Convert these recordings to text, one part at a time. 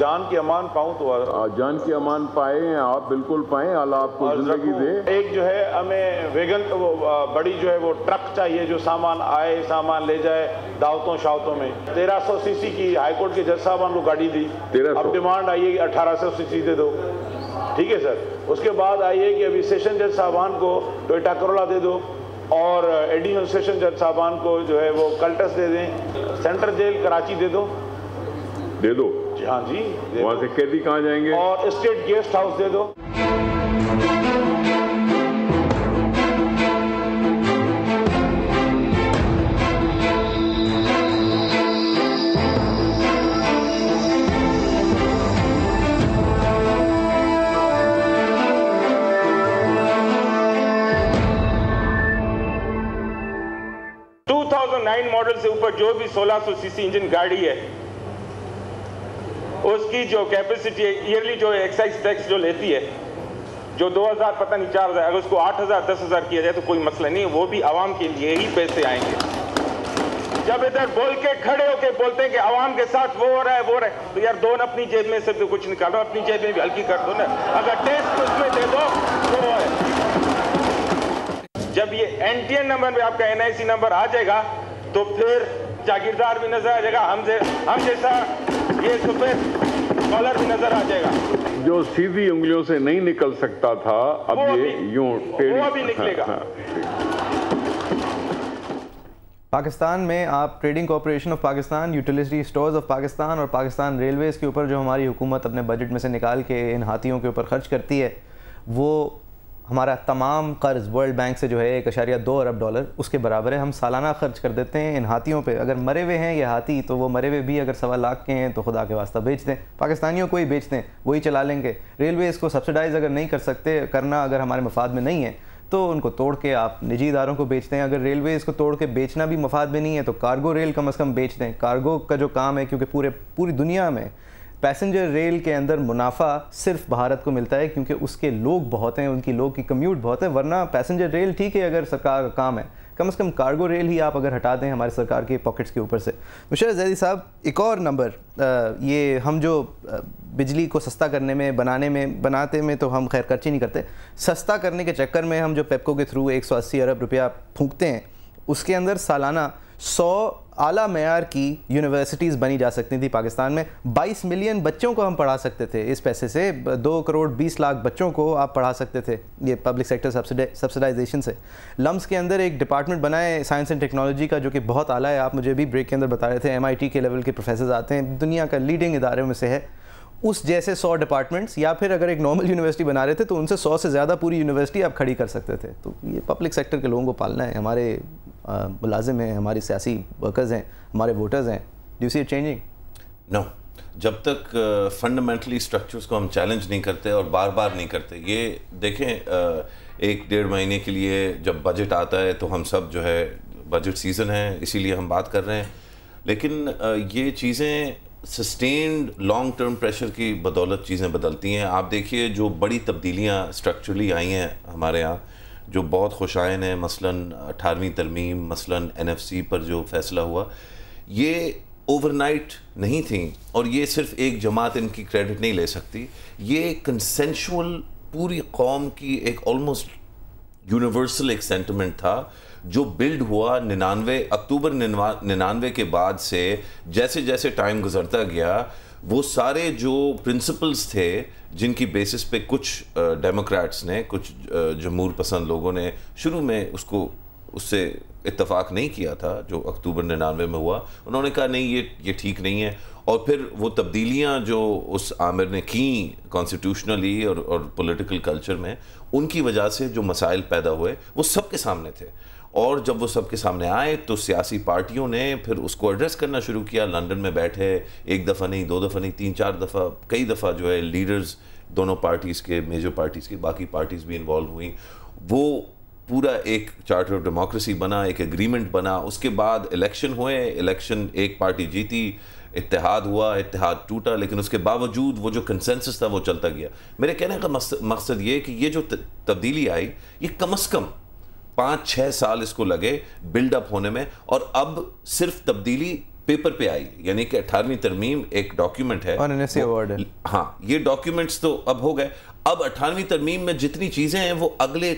जान की अमान पाऊँ तो आ, जान की अमान पाए आप बिल्कुल पाए अल्लाह आपको जिंदगी दे एक जो है हमें वेगन बड़ी जो है वो ट्रक चाहिए जो सामान आए सामान ले जाए दावतों शावतों में तेरह सौ सीसी की हाईकोर्ट के जज साहब हमको गाड़ी दी अब डिमांड आई है अठारह सौ सीसी दे दो ठीक है सर उसके बाद आइए कि अभी सेशन जज साहबान को टोयटा करोला दे दो और एडिशनल सेशन जज साहबान को जो है वो कल्टस दे दें सेंट्रल जेल कराची दे दो दे दो जी हाँ जी से कैदी कहाँ जाएंगे और स्टेट गेस्ट हाउस दे दो मॉडल से ऊपर जो भी 1600 सीसी इंजन गाड़ी है उसकी जो कैपेसिटी है ईयरली जो एक्साइज टैक्स जो लेती है जो 2000 पता नहीं चार हज़ार अगर उसको 8000 10000 किया जाए तो कोई मसला नहीं है वो भी आवाम के लिए ही पैसे आएंगे जब इधर बोल के खड़े होके बोलते हैं कि आवाम के साथ वो हो रहा है वो रहा है तो यार दोनों अपनी जेब में से तो कुछ निकालो अपनी जेब में भी हल्की कर दो ना अगर टेस्ट उसमें दे दो तो वो है जब ये एन नंबर में आपका एन नंबर आ जाएगा तो फिर जागीरदार भी नजर आ जाएगा हम जैसा ये सफेद कलर भी नजर आ जाएगा जो सीधी उंगलियों से नहीं निकल सकता था अब ये यूं टेढ़ी भी निकलेगा हाँ, हाँ, पाकिस्तान में आप trading corporation of Pakistan utility stores of Pakistan और पाकिस्तान रेलवेज़ के ऊपर जो हमारी हुकूमत अपने बजट में से निकाल के इन हाथियों के ऊपर खर्च करती है वो हमारा तमाम कर्ज़ वर्ल्ड बैंक से जो है एक अशारिया दो अरब डॉलर उसके बराबर है हम सालाना खर्च कर देते हैं इन हाथियों पे अगर मरे हुए हैं ये हाथी तो वो मरे हुए भी अगर सवा लाख के हैं तो खुदा के वास्ता बेच दें पाकिस्तानियों को ही बेच दें वही चला लेंगे रेलवे इसको सब्सिडाइज़ अगर नहीं कर सकते करना अगर हमारे मफाद में नहीं है तो उनको तोड़ के आप निजी इदारों को बेचते हैं अगर रेलवे इसको तोड़ के बेचना भी मफाद में नहीं है तो कार्गो रेल कम अज़ कम बेच दें कार्गो का जो काम है क्योंकि पूरे पूरी दुनिया में पैसेंजर रेल के अंदर मुनाफा सिर्फ भारत को मिलता है क्योंकि उसके लोग बहुत हैं उनकी लोग की कम्यूट बहुत है वरना पैसेंजर रेल ठीक है अगर सरकार का काम है कम से कम कार्गो रेल ही आप अगर हटा दें हमारे सरकार के पॉकेट्स के ऊपर से मुशर जैदी साहब एक और नंबर ये हम जो बिजली को सस्ता करने में बनाने में बनाते में तो हम खैर खर्ची नहीं करते सस्ता करने के चक्कर में हम जो पेपको के थ्रू एक अरब रुपया फूकते हैं उसके अंदर सालाना सौ आला मैार की यूनिवर्सिटीज़ बनी जा सकती थी पाकिस्तान में 22 मिलियन बच्चों को हम पढ़ा सकते थे इस पैसे से दो करोड़ 20 लाख बच्चों को आप पढ़ा सकते थे ये पब्लिक सेक्टर सब्सिडाइजेशन से लम्स के अंदर एक डिपार्टमेंट बनाए साइंस एंड टेक्नोलॉजी का जो कि बहुत आला है आप मुझे भी ब्रेक के अंदर बता रहे थे एम के लेवल के प्रोफेसर आते हैं दुनिया का लीडिंग इदारे में से है उस जैसे सौ डिपार्टमेंट्स या फिर अगर एक नॉर्मल यूनिवर्सिटी बना रहे थे तो उनसे सौ से ज़्यादा पूरी यूनिवर्सिटी आप खड़ी कर सकते थे तो ये पब्लिक सेक्टर के लोगों को पालना है हमारे मुलाजिम हैं हमारे सियासी वर्कर्स हैं हमारे वोटर्स हैं डू सी चेंजिंग नो जब तक फंडामेंटली uh, स्ट्रक्चर्स को हम चैलेंज नहीं करते और बार बार नहीं करते ये देखें uh, एक डेढ़ महीने के लिए जब बजट आता है तो हम सब जो है बजट सीज़न है इसीलिए हम बात कर रहे हैं लेकिन uh, ये चीज़ें सस्टेन्ड लॉन्ग टर्म प्रेशर की बदौलत चीज़ें बदलती हैं आप देखिए जो बड़ी तब्दीलियाँ स्ट्रक्चरली आई हैं हमारे यहाँ जो बहुत खुशाइन है मसलन अठारहवीं तरमीम मसलन सी पर जो फैसला हुआ ये ओवरनाइट नहीं थी और ये सिर्फ एक जमात इनकी क्रेडिट नहीं ले सकती ये कंसेंशुअल पूरी कौम की एक ऑलमोस्ट यूनिवर्सल एक सेंटिमेंट था जो बिल्ड हुआ निन्यानवे अक्टूबर निन्यानवे के बाद से जैसे जैसे टाइम गुजरता गया वो सारे जो प्रिंसिपल्स थे जिनकी बेसिस पे कुछ डेमोक्रेट्स ने कुछ जमूर पसंद लोगों ने शुरू में उसको उससे इतफाक़ नहीं किया था जो अक्टूबर निन्यानवे में हुआ उन्होंने कहा नहीं ये ये ठीक नहीं है और फिर वो तब्दीलियाँ जो उस आमिर ने की कॉन्स्टिट्यूशनली और और पॉलिटिकल कल्चर में उनकी वजह से जो मसाइल पैदा हुए वो सबके सामने थे और जब वो सबके सामने आए तो सियासी पार्टियों ने फिर उसको एड्रेस करना शुरू किया लंदन में बैठे एक दफ़ा नहीं दो दफ़ा नहीं तीन चार दफ़ा कई दफ़ा जो है लीडर्स दोनों पार्टीज़ के मेजर पार्टीज़ के बाकी पार्टीज़ भी इन्वॉल्व हुई वो पूरा एक चार्टर ऑफ डेमोक्रेसी बना एक एग्रीमेंट बना उसके बाद इलेक्शन हुए इलेक्शन एक पार्टी जीती इतिहाद हुआ इतिहाद टूटा लेकिन उसके बावजूद वो जो कंसेंसस था वो चलता गया मेरे कहने का मकसद ये कि ये जो तब्दीली आई ये कम अज़ कम पाँच छः साल इसको लगे बिल्डअप होने में और अब सिर्फ तब्दीली पेपर पे आई यानी कि अठारहवीं तरमीम एक डॉक्यूमेंट है और अवार्ड हाँ ये डॉक्यूमेंट्स तो अब हो गए अब अठारहवीं तरमीम में जितनी चीज़ें हैं वो अगले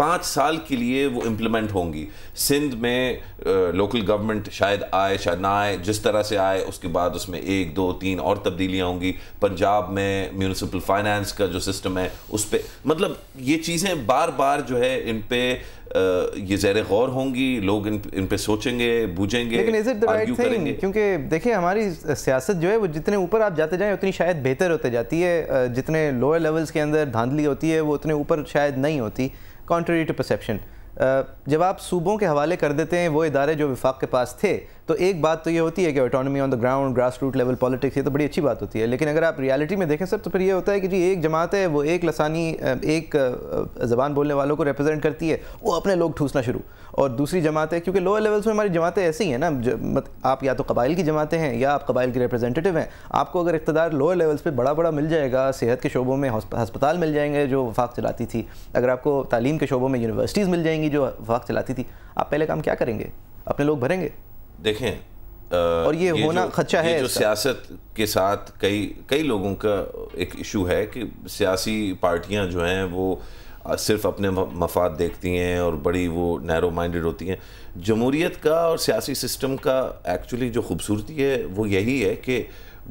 पाँच साल के लिए वो इम्प्लीमेंट होंगी सिंध में लोकल गवर्नमेंट शायद आए शायद ना आए जिस तरह से आए उसके बाद उसमें एक दो तीन और तब्दीलियाँ होंगी पंजाब में म्यूनसिपल फाइनेंस का जो सिस्टम है उस पर मतलब ये चीज़ें बार बार जो है इन पर ये जैर गौर होंगी लोग इन इन पे सोचेंगे बूझेंगे लेकिन इज इट क्योंकि देखिए हमारी सियासत जो है वो जितने ऊपर आप जाते जाएं उतनी शायद बेहतर होते जाती है जितने लोअर लेवल्स के अंदर धांधली होती है वो उतने ऊपर शायद नहीं होती कॉन्ट्री टू परसेप्शन जब आप सूबों के हवाले कर देते हैं वो इदारे जो विफाक के पास थे तो एक बात तो ये होती है कि autonomy on the ground grass root level politics ये तो बड़ी अच्छी बात होती है लेकिन अगर आप रियलिटी में देखें सर तो फिर ये होता है कि जी एक जमात है वो एक लसानी एक ज़बान बोलने वालों को रिप्रेजेंट करती है वो अपने लोग ठूसना शुरू और दूसरी जमात है क्योंकि लोअर लेवल्स में हमारी जमातें ऐसी हैं ना मत आप या तो कबाइल की जमातें हैं या आप कबाइल की रिप्रेजेंटेटिव हैं आपको अगर इकतदार लोअर लेवल्स पर बड़ा बड़ा मिल जाएगा सेहत के शोबों में हस्पताल मिल जाएंगे जो वफाक चलाती थी अगर आपको तालीम के शोबों में यूनिवर्सिटीज़ मिल जाएंगी जो वफाक चलाती थी आप पहले काम क्या करेंगे अपने लोग भरेंगे देखें आ, और ये, ये होना खच्चा है जो सियासत के साथ कई कई लोगों का एक इशू है कि सियासी पार्टियां जो हैं वो सिर्फ अपने मफाद देखती हैं और बड़ी वो नैरो माइंडेड होती हैं जमहूरीत का और सियासी सिस्टम का एक्चुअली जो खूबसूरती है वो यही है कि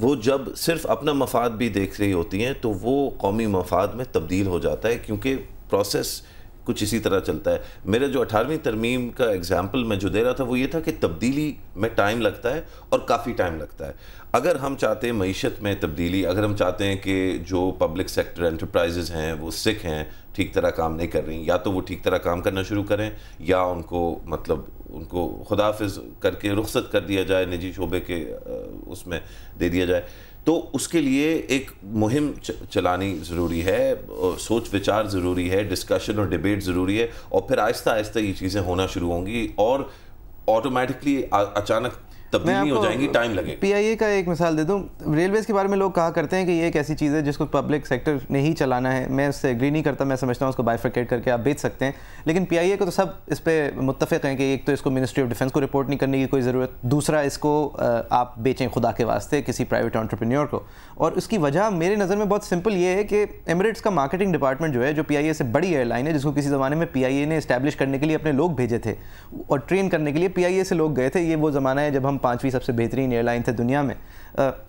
वो जब सिर्फ अपना मफाद भी देख रही होती हैं तो वो कौमी मफाद में तब्दील हो जाता है क्योंकि प्रोसेस कुछ इसी तरह चलता है मेरा जो अठारहवीं तरमीम का एग्ज़ाम्पल मैं जो दे रहा था वो ये था कि तब्दीली में टाइम लगता है और काफ़ी टाइम लगता है अगर हम चाहते हैं मीशत में तब्दीली अगर हम चाहते हैं कि जो पब्लिक सेक्टर एंटरप्राइजेज़ हैं वो सिख हैं ठीक तरह काम नहीं कर रही या तो वो ठीक तरह काम करना शुरू करें या उनको मतलब उनको खुदाफिज करके रुख्सत कर दिया जाए निजी शोबे के उसमें दे दिया जाए तो उसके लिए एक मुहिम चलानी ज़रूरी है सोच विचार ज़रूरी है डिस्कशन और डिबेट ज़रूरी है और फिर आहिस्ता आहिस्ता ये चीज़ें होना शुरू होंगी और ऑटोमेटिकली अचानक तब्दीली हो जाएंगी टाइम लगेगा पीआईए का एक मिसाल दे दूँ रेलवेज़ के बारे में लोग कहा करते हैं कि ये एक ऐसी चीज़ है जिसको पब्लिक सेक्टर ने ही चलाना है मैं उससे एग्री नहीं करता मैं समझता हूँ उसको बाइफिकेट करके आप बेच सकते हैं लेकिन पी को तो सब इस पर मुतफ़ हैं कि एक तो इसको मिनिस्ट्री ऑफ डिफेंस को रिपोर्ट नहीं करने की कोई ज़रूरत दूसरा इसको आप बेचें खुदा के वास्ते किसी प्राइवेट ऑन्टरप्रीनियोर को और उसकी वजह मेरे नज़र में बहुत सिंपल ये है कि एमरेट्स का मार्केटिंग डिपार्टमेंट जो है जो पी से बड़ी एयरलाइन है जिसको किसी ज़माने में पी ने इस्टेब्लिश करने के लिए अपने लोग भेजे थे और ट्रेन करने के लिए पी से लोग गए थे ये वो ज़माना है जब हम पाँचवीं सबसे बेहतरीन एयरलाइन थे दुनिया में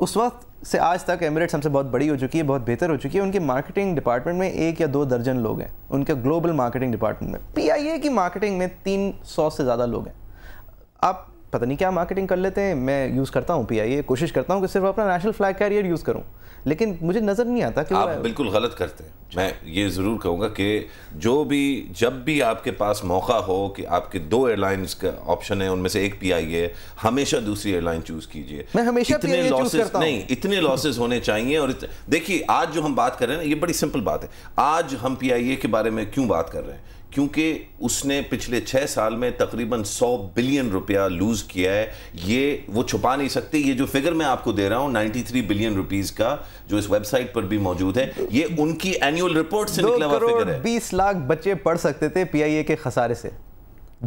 उस वक्त से आज तक एमरेट्स हमसे बहुत बड़ी हो चुकी है बहुत बेहतर हो चुकी है उनके मार्केटिंग डिपार्टमेंट में एक या दो दर्जन लोग हैं उनके ग्लोबल मार्केटिंग डिपार्टमेंट में पी की मार्केटिंग में तीन सौ से ज़्यादा लोग हैं आप पता नहीं क्या मार्केटिंग कर लेते हैं मैं यूज़ करता हूँ पी कोशिश करता हूँ कि सिर्फ अपना नेशनल फ्लैग कैरियर यूज़ करूँ लेकिन मुझे नज़र नहीं आता कि आप बिल्कुल गलत करते हैं मैं ये ज़रूर कहूँगा कि जो भी जब भी आपके पास मौका हो कि आपके दो एयरलाइंस का ऑप्शन है उनमें से एक पी आई है हमेशा दूसरी एयरलाइन चूज़ कीजिए मैं हमेशा इतने लॉसेज नहीं इतने लॉसेज होने चाहिए और देखिए आज जो हम बात कर रहे हैं ना ये बड़ी सिंपल बात है आज हम पी आई ए के बारे में क्यों बात कर रहे हैं क्योंकि उसने पिछले छः साल में तकरीबन 100 बिलियन रुपया लूज़ किया है ये वो छुपा नहीं सकते ये जो फिगर मैं आपको दे रहा हूँ 93 बिलियन रुपीज का जो इस वेबसाइट पर भी मौजूद है ये उनकी एनुअल रिपोर्ट से निकला हुआ फिगर है बीस लाख बच्चे पढ़ सकते थे पीआईए के खसारे से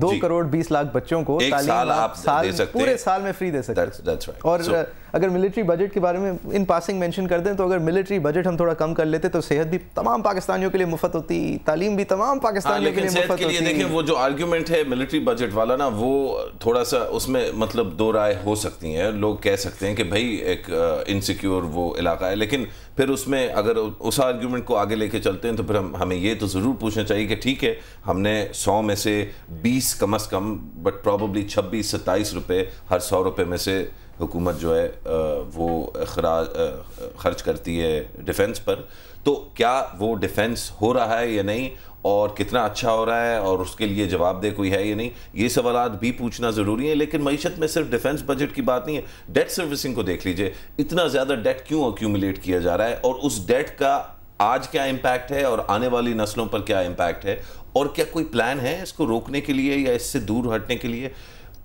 दो करोड़ बीस लाख बच्चों को एक साल आप साल, दे सकते पूरे साल में फ्री दे सकते that's, that's right. और so, अगर मिलिट्री बजट के बारे में इन पासिंग मेंशन कर दें तो अगर मिलिट्री बजट हम थोड़ा कम कर लेते तो सेहत भी तमाम पाकिस्तानियों के लिए मुफ्त होती तालीम भी तमाम हाँ, पाकिस्तानियों के लिए मुफ्त होती देखिए वो जो आर्ग्यूमेंट है मिलिट्री बजट वाला ना वो थोड़ा सा उसमें मतलब दो राय हो सकती हैं लोग कह सकते हैं कि भाई एक इनसिक्योर वो इलाका है लेकिन फिर उसमें अगर उस आर्ग्यूमेंट को आगे लेके चलते हैं तो फिर हम हमें ये तो ज़रूर पूछना चाहिए कि ठीक है हमने सौ में से बीस कम अज़ कम बट प्रॉबली छब्बीस सत्ताईस रुपये हर सौ रुपये में से हुकूमत जो है वो खर्च करती है डिफेंस पर तो क्या वो डिफेंस हो रहा है या नहीं और कितना अच्छा हो रहा है और उसके लिए जवाबदेह कोई है या नहीं ये सवाल भी पूछना ज़रूरी है लेकिन मीशत में सिर्फ डिफेंस बजट की बात नहीं है डेट सर्विसिंग को देख लीजिए इतना ज़्यादा डेट क्यों अक्यूमुलेट किया जा रहा है और उस डेट का आज क्या इम्पैक्ट है और आने वाली नस्लों पर क्या इम्पैक्ट है और क्या कोई प्लान है इसको रोकने के लिए या इससे दूर हटने के लिए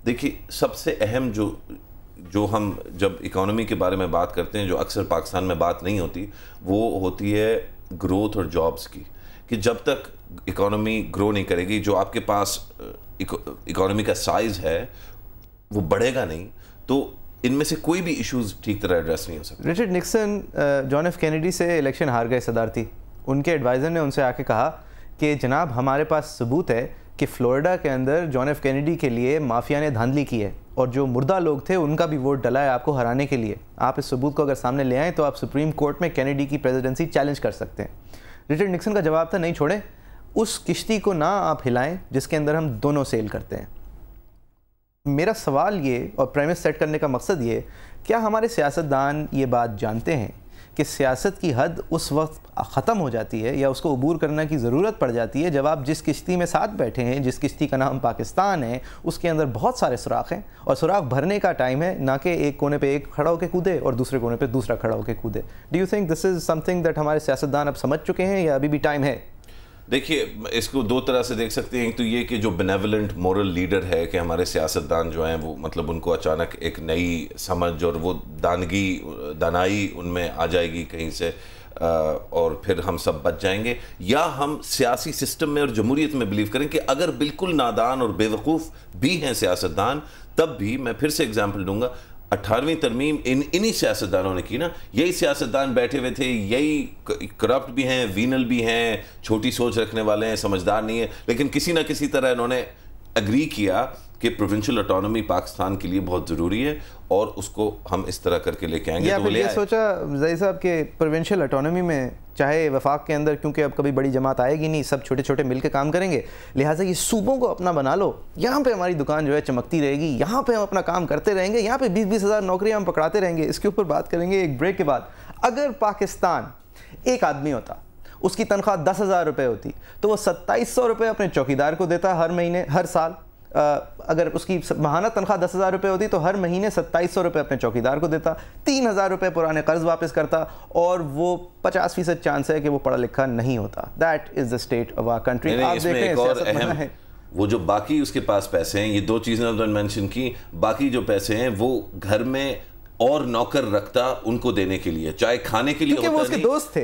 देखिए सबसे अहम जो जो हम जब इकोनॉमी के बारे में बात करते हैं जो अक्सर पाकिस्तान में बात नहीं होती वो होती है ग्रोथ और जॉब्स की कि जब तक इकोनॉमी ग्रो नहीं करेगी जो आपके पास इकोनॉमी uh, का साइज़ है वो बढ़ेगा नहीं तो इनमें से कोई भी इश्यूज ठीक तरह एड्रेस नहीं हो सकते Richard Nixon uh, John F Kennedy से इलेक्शन हार गए सदारती उनके एडवाइज़र ने उनसे आके कहा कि जनाब हमारे पास सबूत है कि फ्लोरिडा के अंदर जॉन एफ कैनेडी के लिए माफिया ने धांधली की है और जो मुर्दा लोग थे उनका भी वोट डला है आपको हराने के लिए आप इस सबूत को अगर सामने ले आएँ तो आप सुप्रीम कोर्ट में कैनेडी की प्रेजिडेंसी चैलेंज कर सकते हैं रिचर्ड निक्सन का जवाब था नहीं छोड़ें उस किश्ती को ना आप हिलाएं जिसके अंदर हम दोनों सेल करते हैं मेरा सवाल ये और प्रेमिस सेट करने का मकसद ये क्या हमारे सियासतदान ये बात जानते हैं कि सियासत की हद उस वक्त ख़त्म हो जाती है या उसको अबूर करना की ज़रूरत पड़ जाती है जब आप जिस किश्ती में साथ बैठे हैं जिस किश्ती का नाम पाकिस्तान है उसके अंदर बहुत सारे सुराख हैं और सुराख भरने का टाइम है ना कि एक कोने पे एक खड़ा होकर कूदे और दूसरे कोने पे दूसरा खड़ा होकर कूदे do you think this is something that हमारे सियासतदान अब समझ चुके हैं या अभी भी टाइम है देखिए इसको दो तरह से देख सकते हैं एक तो ये कि जो बेनेवलेंट मॉरल लीडर है कि हमारे सियासतदान जो हैं वो मतलब उनको अचानक एक नई समझ और वो दानगी दानाई उनमें आ जाएगी कहीं से और फिर हम सब बच जाएंगे या हम सियासी सिस्टम में और जमहूरीत में बिलीव करें कि अगर बिल्कुल नादान और बेवकूफ़ भी हैं सियासतदान तब भी मैं फिर से एग्जाम्पल दूंगा अठारहवीं तरमीम इन इन्हीं सियासतदानों ने की ना यही सियासतदान बैठे हुए थे यही करप्ट भी हैं वीनल भी हैं छोटी सोच रखने वाले हैं समझदार नहीं है लेकिन किसी ना किसी तरह इन्होंने अग्री किया कि प्रोविंशियल ऑटोनॉमी पाकिस्तान के लिए बहुत ज़रूरी है और उसको हम इस तरह करके लेके आएंगे तो ले ये सोचा जई साहब के प्रोविंशियल ऑटोनॉमी में चाहे वफाक के अंदर क्योंकि अब कभी बड़ी जमात आएगी नहीं सब छोटे छोटे मिल के काम करेंगे लिहाजा ये सूबों को अपना बना लो यहाँ पे हमारी दुकान जो है चमकती रहेगी यहाँ पे हम अपना काम करते रहेंगे यहाँ पे बीस बीस हज़ार नौकरियाँ हम पकड़ाते रहेंगे इसके ऊपर बात करेंगे एक ब्रेक के बाद अगर पाकिस्तान एक आदमी होता उसकी तनख्वाह दस हज़ार रुपये होती तो वो सत्ताईस सौ रुपये अपने चौकीदार को देता हर महीने हर साल अगर उसकी महाना तनख्वाह दस हज़ार रुपये होती तो हर महीने सत्ताईस सौ रुपये अपने चौकीदार को देता तीन हज़ार रुपये पुराने कर्ज वापस करता और वो पचास फीसद चांस है कि वो पढ़ा लिखा नहीं होता that is the state of our country आप देखें वो जो बाकी उसके पास पैसे हैं ये दो चीज़ें मैंशन की बाकी जो पैसे हैं वो घर में और नौकर रखता उनको देने के लिए चाहे खाने के लिए होता वो उसके दोस्त थे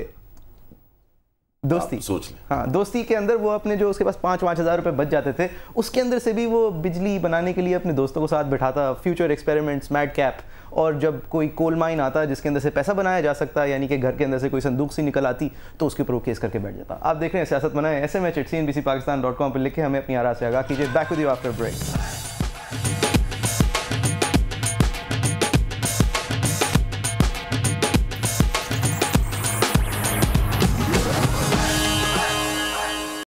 दोस्ती सोच ले हाँ दोस्ती के अंदर वो अपने जो उसके पास पाँच पाँच हज़ार रुपये बच जाते थे उसके अंदर से भी वो बिजली बनाने के लिए अपने दोस्तों को साथ बिठाता फ्यूचर एक्सपेरिमेंट्स मैड कैप और जब कोई कोल माइन आता जिसके अंदर से पैसा बनाया जा सकता है यानी कि घर के अंदर से कोई संदूक सी निकल आती तो उसके ऊपर वो केस करके बैठ जाता आप देख रहे हैं सियासत बनाए ऐसे में चिट्सी N B C Pakistan dot com पर लिखे हमें अपनी आरा से आगा कीजिए back with you after break